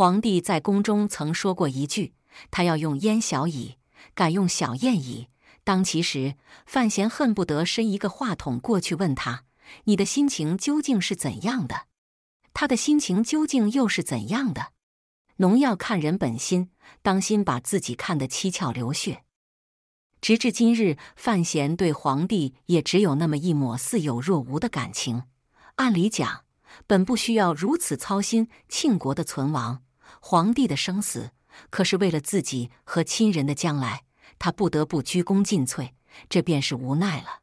皇帝在宫中曾说过一句：“他要用燕小乙，改用小燕乙。”当其时，范闲恨不得伸一个话筒过去问他：“你的心情究竟是怎样的？他的心情究竟又是怎样的？”农药看人本心，当心把自己看得七窍流血。直至今日，范闲对皇帝也只有那么一抹似有若无的感情。按理讲，本不需要如此操心庆国的存亡。皇帝的生死，可是为了自己和亲人的将来，他不得不鞠躬尽瘁，这便是无奈了。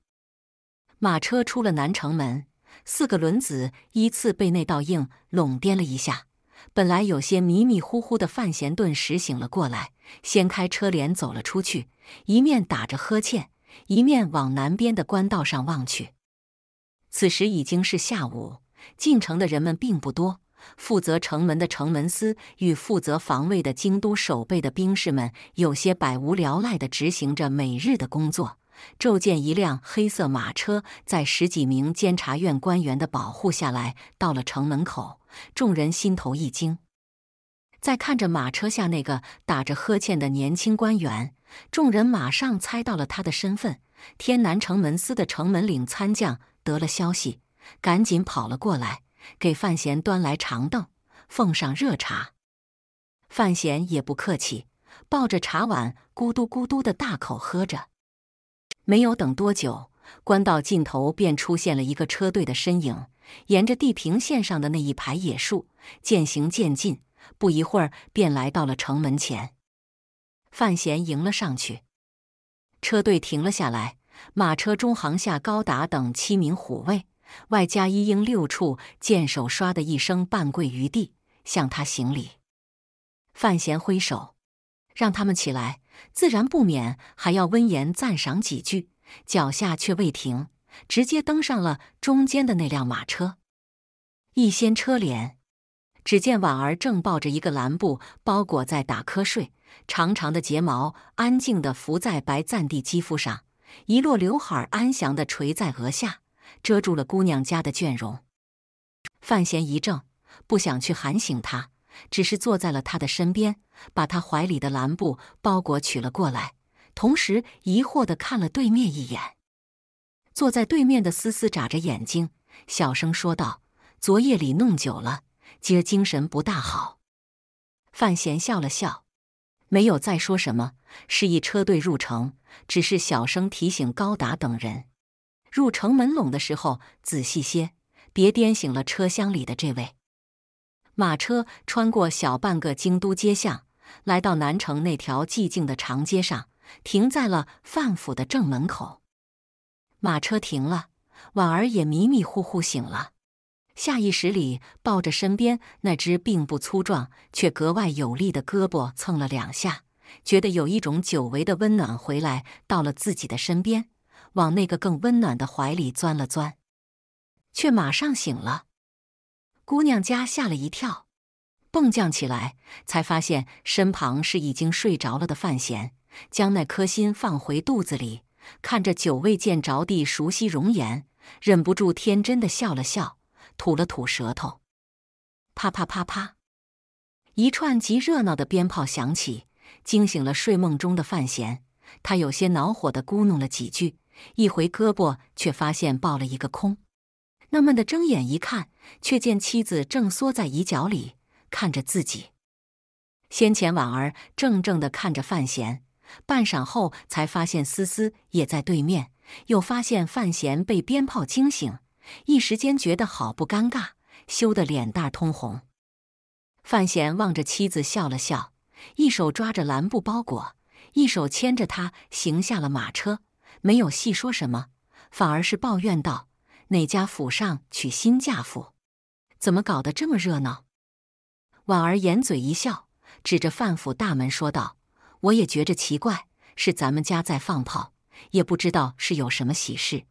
马车出了南城门，四个轮子依次被那道硬拢颠了一下。本来有些迷迷糊糊的范闲，顿时醒了过来，掀开车帘走了出去，一面打着呵欠，一面往南边的官道上望去。此时已经是下午，进城的人们并不多。负责城门的城门司与负责防卫的京都守备的兵士们有些百无聊赖地执行着每日的工作。骤见一辆黑色马车在十几名监察院官员的保护下来到了城门口，众人心头一惊。在看着马车下那个打着呵欠的年轻官员，众人马上猜到了他的身份。天南城门司的城门领参将得了消息，赶紧跑了过来。给范闲端来长凳，奉上热茶。范闲也不客气，抱着茶碗咕嘟咕嘟的大口喝着。没有等多久，官道尽头便出现了一个车队的身影，沿着地平线上的那一排野树渐行渐近，不一会儿便来到了城门前。范闲迎了上去，车队停了下来，马车中行下高达等七名虎卫。外加一应六处剑手，唰的一声半跪于地，向他行礼。范闲挥手让他们起来，自然不免还要温言赞赏几句，脚下却未停，直接登上了中间的那辆马车。一掀车帘，只见婉儿正抱着一个蓝布包裹在打瞌睡，长长的睫毛安静地伏在白暂地肌肤上，一落刘海安详地垂在额下。遮住了姑娘家的倦容。范闲一怔，不想去喊醒她，只是坐在了她的身边，把她怀里的蓝布包裹取了过来，同时疑惑的看了对面一眼。坐在对面的思思眨着眼睛，小声说道：“昨夜里弄久了，今儿精神不大好。”范闲笑了笑，没有再说什么，示意车队入城，只是小声提醒高达等人。入城门拢的时候，仔细些，别颠醒了车厢里的这位。马车穿过小半个京都街巷，来到南城那条寂静的长街上，停在了范府的正门口。马车停了，婉儿也迷迷糊糊醒了，下意识里抱着身边那只并不粗壮却格外有力的胳膊蹭了两下，觉得有一种久违的温暖回来到了自己的身边。往那个更温暖的怀里钻了钻，却马上醒了。姑娘家吓了一跳，蹦将起来，才发现身旁是已经睡着了的范闲。将那颗心放回肚子里，看着久未见着地熟悉容颜，忍不住天真的笑了笑，吐了吐舌头。啪啪啪啪，一串极热闹的鞭炮响起，惊醒了睡梦中的范闲。他有些恼火的咕哝了几句。一回胳膊，却发现抱了一个空，纳闷的睁眼一看，却见妻子正缩在椅角里看着自己。先前婉儿怔怔的看着范闲，半晌后才发现思思也在对面，又发现范闲被鞭炮惊醒，一时间觉得好不尴尬，羞得脸蛋通红。范闲望着妻子笑了笑，一手抓着蓝布包裹，一手牵着她行下了马车。没有细说什么，反而是抱怨道：“哪家府上娶新嫁妇，怎么搞得这么热闹？”婉儿掩嘴一笑，指着范府大门说道：“我也觉着奇怪，是咱们家在放炮，也不知道是有什么喜事。”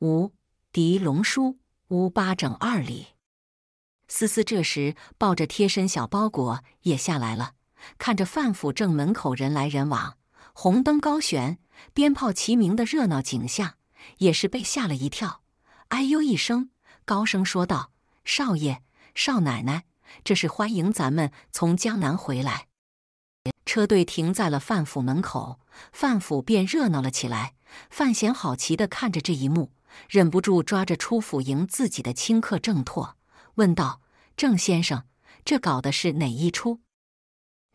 吴狄龙叔，吴八整二里。思思这时抱着贴身小包裹也下来了，看着范府正门口人来人往，红灯高悬。鞭炮齐鸣的热闹景象，也是被吓了一跳，哎呦一声，高声说道：“少爷，少奶奶，这是欢迎咱们从江南回来。”车队停在了范府门口，范府便热闹了起来。范闲好奇地看着这一幕，忍不住抓着出府迎自己的清客郑拓，问道：“郑先生，这搞的是哪一出？”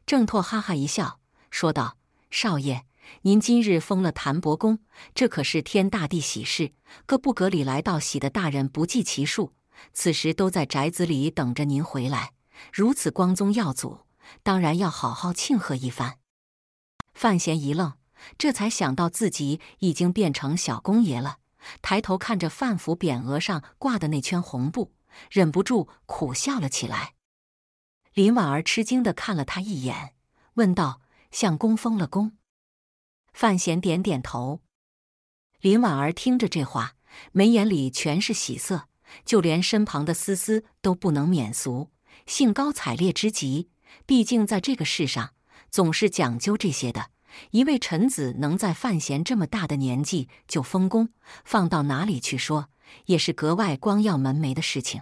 郑拓哈哈一笑，说道：“少爷。”您今日封了谭伯公，这可是天大地喜事。各部阁里来道喜的大人不计其数，此时都在宅子里等着您回来。如此光宗耀祖，当然要好好庆贺一番。范闲一愣，这才想到自己已经变成小公爷了，抬头看着范府匾额上挂的那圈红布，忍不住苦笑了起来。林婉儿吃惊地看了他一眼，问道：“相公封了公？”范闲点点头，林婉儿听着这话，眉眼里全是喜色，就连身旁的思思都不能免俗，兴高采烈之极。毕竟在这个世上，总是讲究这些的。一位臣子能在范闲这么大的年纪就封公，放到哪里去说，也是格外光耀门楣的事情。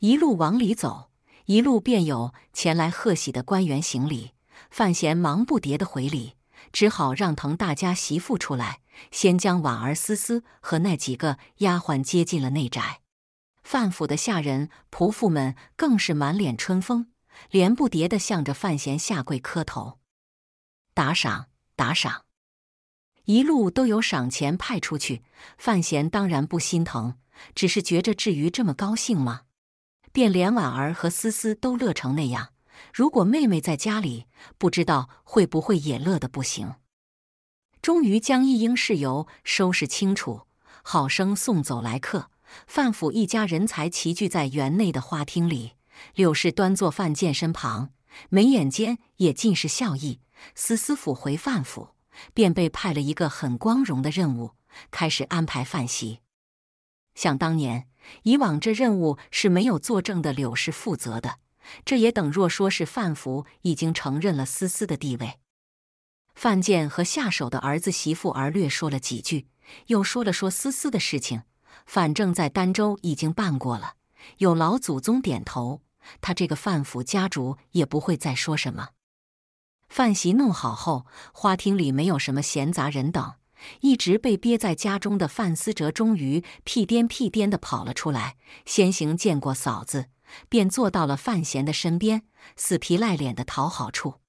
一路往里走，一路便有前来贺喜的官员行礼，范闲忙不迭的回礼。只好让滕大家媳妇出来，先将婉儿、思思和那几个丫鬟接进了内宅。范府的下人仆妇们更是满脸春风，连不迭的向着范闲下跪磕头，打赏，打赏。一路都有赏钱派出去，范闲当然不心疼，只是觉着至于这么高兴吗？便连婉儿和思思都乐成那样。如果妹妹在家里，不知道会不会也乐得不行。终于将一应事由收拾清楚，好生送走来客。范府一家人才齐聚在园内的花厅里，柳氏端坐范建身旁，眉眼间也尽是笑意。思思府回范府，便被派了一个很光荣的任务，开始安排饭席。想当年，以往这任务是没有作证的柳氏负责的。这也等若说是范府已经承认了思思的地位。范建和下手的儿子媳妇儿略说了几句，又说了说思思的事情。反正，在儋州已经办过了，有老祖宗点头，他这个范府家主也不会再说什么。饭席弄好后，花厅里没有什么闲杂人等，一直被憋在家中的范思哲终于屁颠屁颠的跑了出来，先行见过嫂子。便坐到了范闲的身边，死皮赖脸的讨好处。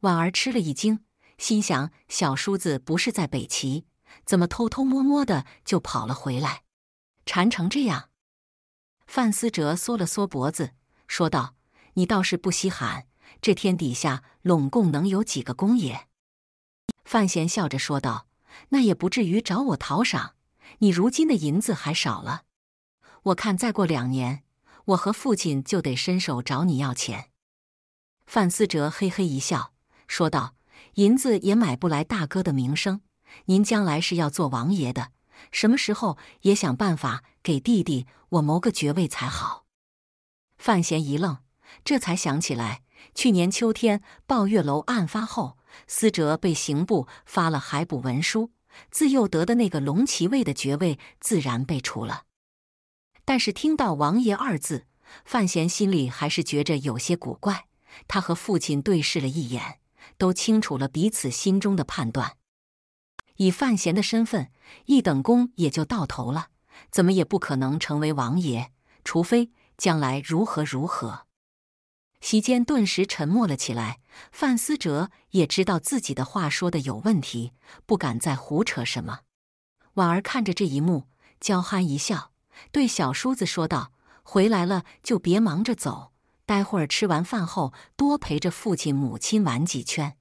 婉儿吃了一惊，心想：小叔子不是在北齐，怎么偷偷摸摸的就跑了回来，缠成这样？范思哲缩了缩脖子，说道：“你倒是不稀罕，这天底下拢共能有几个公爷？”范闲笑着说道：“那也不至于找我讨赏。你如今的银子还少了，我看再过两年。”我和父亲就得伸手找你要钱。范思哲嘿嘿一笑，说道：“银子也买不来大哥的名声。您将来是要做王爷的，什么时候也想办法给弟弟我谋个爵位才好。”范闲一愣，这才想起来，去年秋天抱月楼案发后，思哲被刑部发了海捕文书，自幼得的那个龙骑卫的爵位自然被除了。但是听到“王爷”二字，范闲心里还是觉着有些古怪。他和父亲对视了一眼，都清楚了彼此心中的判断。以范闲的身份，一等功也就到头了，怎么也不可能成为王爷，除非将来如何如何。席间顿时沉默了起来。范思哲也知道自己的话说的有问题，不敢再胡扯什么。婉儿看着这一幕，娇憨一笑。对小叔子说道：“回来了就别忙着走，待会儿吃完饭后多陪着父亲母亲玩几圈。”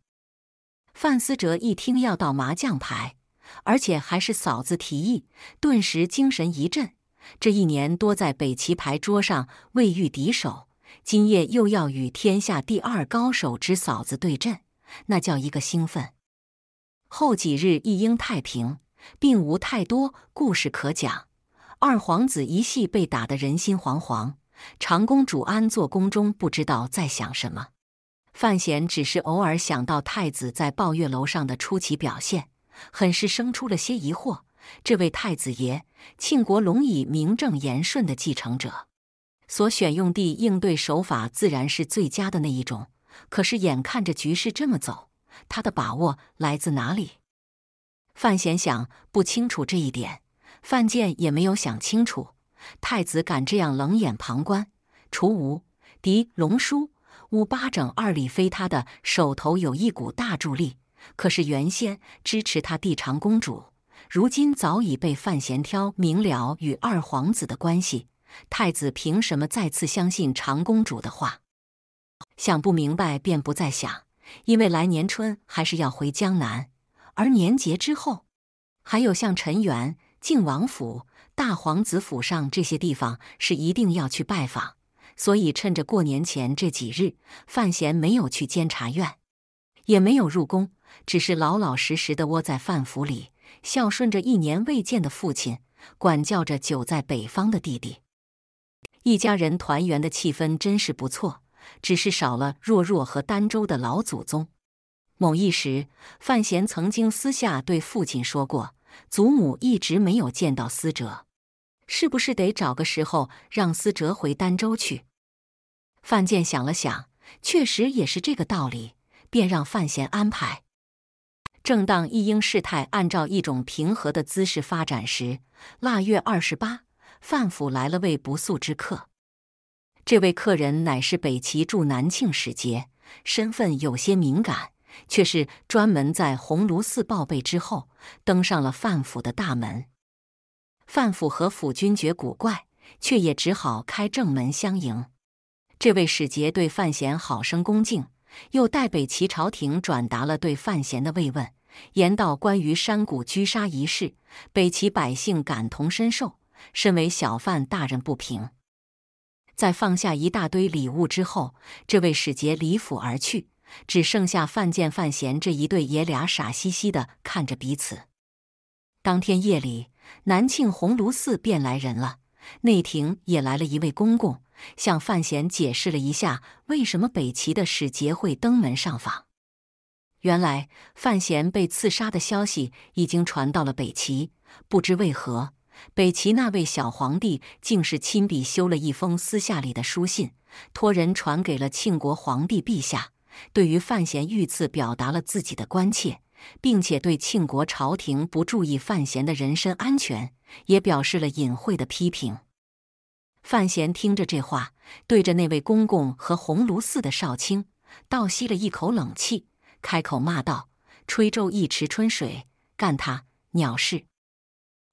范思哲一听要到麻将牌，而且还是嫂子提议，顿时精神一振。这一年多在北棋牌桌上未遇敌手，今夜又要与天下第二高手之嫂子对阵，那叫一个兴奋。后几日一应太平，并无太多故事可讲。二皇子一系被打得人心惶惶，长公主安坐宫中不知道在想什么。范闲只是偶尔想到太子在抱月楼上的出奇表现，很是生出了些疑惑。这位太子爷，庆国龙椅名正言顺的继承者，所选用地应对手法自然是最佳的那一种。可是眼看着局势这么走，他的把握来自哪里？范闲想不清楚这一点。范建也没有想清楚，太子敢这样冷眼旁观，除吴狄龙叔五八整二里非他的手头有一股大助力，可是原先支持他帝长公主，如今早已被范闲挑明了与二皇子的关系，太子凭什么再次相信长公主的话？想不明白便不再想，因为来年春还是要回江南，而年节之后，还有像陈元。靖王府、大皇子府上这些地方是一定要去拜访，所以趁着过年前这几日，范闲没有去监察院，也没有入宫，只是老老实实的窝在范府里，孝顺着一年未见的父亲，管教着久在北方的弟弟。一家人团圆的气氛真是不错，只是少了若若和儋州的老祖宗。某一时，范闲曾经私下对父亲说过。祖母一直没有见到思哲，是不是得找个时候让思哲回儋州去？范建想了想，确实也是这个道理，便让范闲安排。正当一应事态按照一种平和的姿势发展时，腊月二十八，范府来了位不速之客。这位客人乃是北齐驻南庆使节，身份有些敏感。却是专门在鸿胪寺报备之后，登上了范府的大门。范府和府君爵古怪，却也只好开正门相迎。这位使节对范闲好生恭敬，又代北齐朝廷转达了对范闲的慰问，言道关于山谷狙杀一事，北齐百姓感同身受，身为小范大人不平。在放下一大堆礼物之后，这位使节离府而去。只剩下范建、范闲这一对爷俩傻兮兮的看着彼此。当天夜里，南庆鸿胪寺便来人了，内廷也来了一位公公，向范闲解释了一下为什么北齐的使节会登门上访。原来，范闲被刺杀的消息已经传到了北齐，不知为何，北齐那位小皇帝竟是亲笔修了一封私下里的书信，托人传给了庆国皇帝陛下。对于范闲遇刺，表达了自己的关切，并且对庆国朝廷不注意范闲的人身安全，也表示了隐晦的批评。范闲听着这话，对着那位公公和鸿胪寺的少卿倒吸了一口冷气，开口骂道：“吹皱一池春水，干他鸟事！”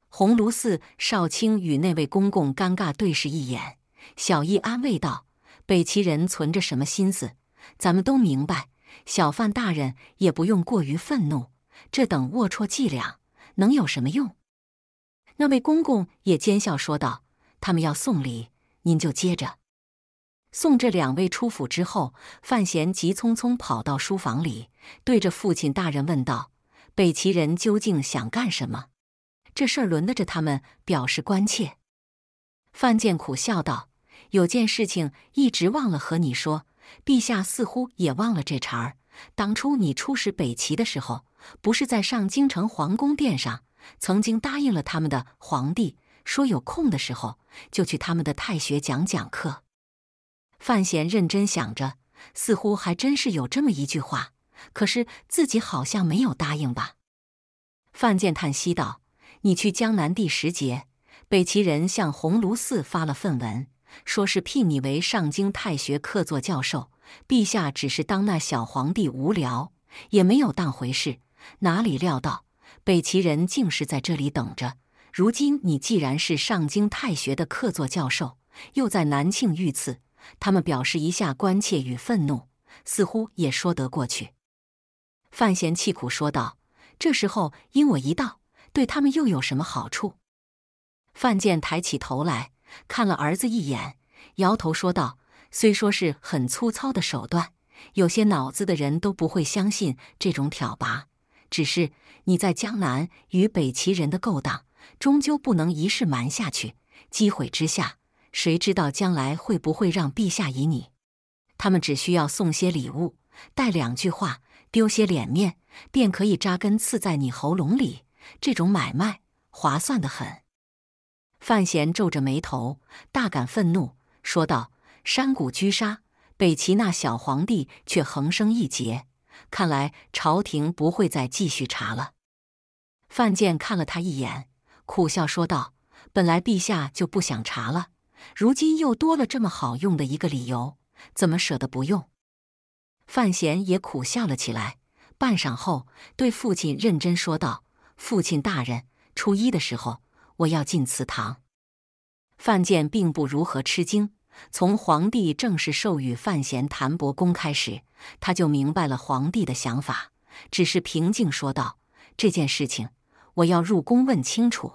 鸿胪寺少卿与那位公公尴尬对视一眼，小易安慰道：“北齐人存着什么心思？”咱们都明白，小范大人也不用过于愤怒。这等龌龊伎俩能有什么用？那位公公也奸笑说道：“他们要送礼，您就接着送。”这两位出府之后，范闲急匆匆跑到书房里，对着父亲大人问道：“北齐人究竟想干什么？这事儿轮得着他们表示关切？”范建苦笑道：“有件事情一直忘了和你说。”陛下似乎也忘了这茬儿。当初你出使北齐的时候，不是在上京城皇宫殿上曾经答应了他们的皇帝，说有空的时候就去他们的太学讲讲课。范闲认真想着，似乎还真是有这么一句话，可是自己好像没有答应吧。范建叹息道：“你去江南第十节，北齐人向鸿胪寺发了份文。”说是聘你为上京太学客座教授，陛下只是当那小皇帝无聊，也没有当回事。哪里料到北齐人竟是在这里等着？如今你既然是上京太学的客座教授，又在南庆遇刺，他们表示一下关切与愤怒，似乎也说得过去。范闲气苦说道：“这时候因我一到，对他们又有什么好处？”范建抬起头来。看了儿子一眼，摇头说道：“虽说是很粗糙的手段，有些脑子的人都不会相信这种挑拔。只是你在江南与北齐人的勾当，终究不能一世瞒下去。机会之下，谁知道将来会不会让陛下疑你？他们只需要送些礼物，带两句话，丢些脸面，便可以扎根刺在你喉咙里。这种买卖，划算的很。”范闲皱着眉头，大感愤怒，说道：“山谷居杀北齐那小皇帝，却横生一劫。看来朝廷不会再继续查了。”范建看了他一眼，苦笑说道：“本来陛下就不想查了，如今又多了这么好用的一个理由，怎么舍得不用？”范闲也苦笑了起来，半晌后，对父亲认真说道：“父亲大人，初一的时候。”我要进祠堂。范建并不如何吃惊，从皇帝正式授予范闲谭伯公开始，他就明白了皇帝的想法，只是平静说道：“这件事情，我要入宫问清楚。”